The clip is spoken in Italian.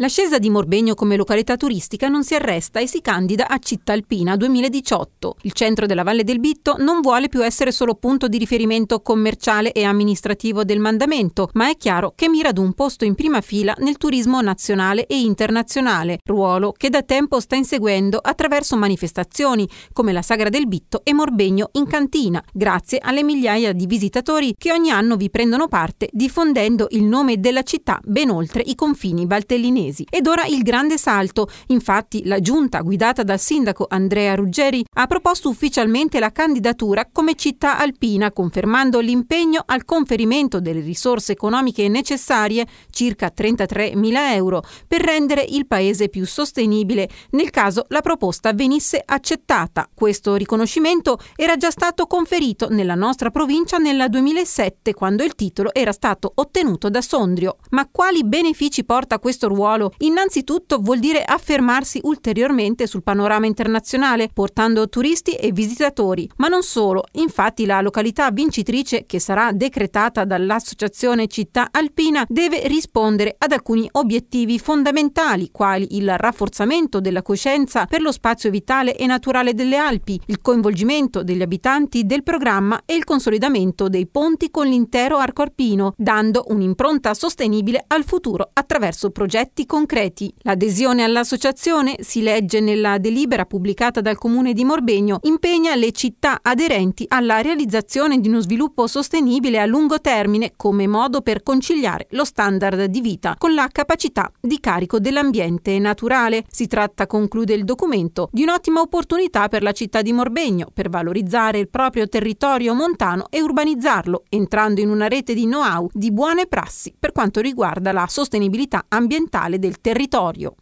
L'ascesa di Morbegno come località turistica non si arresta e si candida a Città Alpina 2018. Il centro della Valle del Bitto non vuole più essere solo punto di riferimento commerciale e amministrativo del mandamento, ma è chiaro che mira ad un posto in prima fila nel turismo nazionale e internazionale, ruolo che da tempo sta inseguendo attraverso manifestazioni come la Sagra del Bitto e Morbegno in cantina, grazie alle migliaia di visitatori che ogni anno vi prendono parte diffondendo il nome della città ben oltre i confini valtellinesi mesi. Ed ora il grande salto. Infatti la giunta guidata dal sindaco Andrea Ruggeri ha proposto ufficialmente la candidatura come città alpina, confermando l'impegno al conferimento delle risorse economiche necessarie, circa 33.000 euro, per rendere il paese più sostenibile nel caso la proposta venisse accettata. Questo riconoscimento era già stato conferito nella nostra provincia nel 2007 quando il titolo era stato ottenuto da Sondrio. Ma quali benefici porta questo ruolo ruolo. Innanzitutto vuol dire affermarsi ulteriormente sul panorama internazionale, portando turisti e visitatori. Ma non solo, infatti la località vincitrice, che sarà decretata dall'Associazione Città Alpina, deve rispondere ad alcuni obiettivi fondamentali, quali il rafforzamento della coscienza per lo spazio vitale e naturale delle Alpi, il coinvolgimento degli abitanti del programma e il consolidamento dei ponti con l'intero arco alpino, dando un'impronta sostenibile al futuro attraverso progetti concreti. L'adesione all'associazione, si legge nella delibera pubblicata dal Comune di Morbegno, impegna le città aderenti alla realizzazione di uno sviluppo sostenibile a lungo termine come modo per conciliare lo standard di vita con la capacità di carico dell'ambiente naturale. Si tratta, conclude il documento, di un'ottima opportunità per la città di Morbegno per valorizzare il proprio territorio montano e urbanizzarlo, entrando in una rete di know-how di buone prassi per quanto riguarda la sostenibilità ambientale del territorio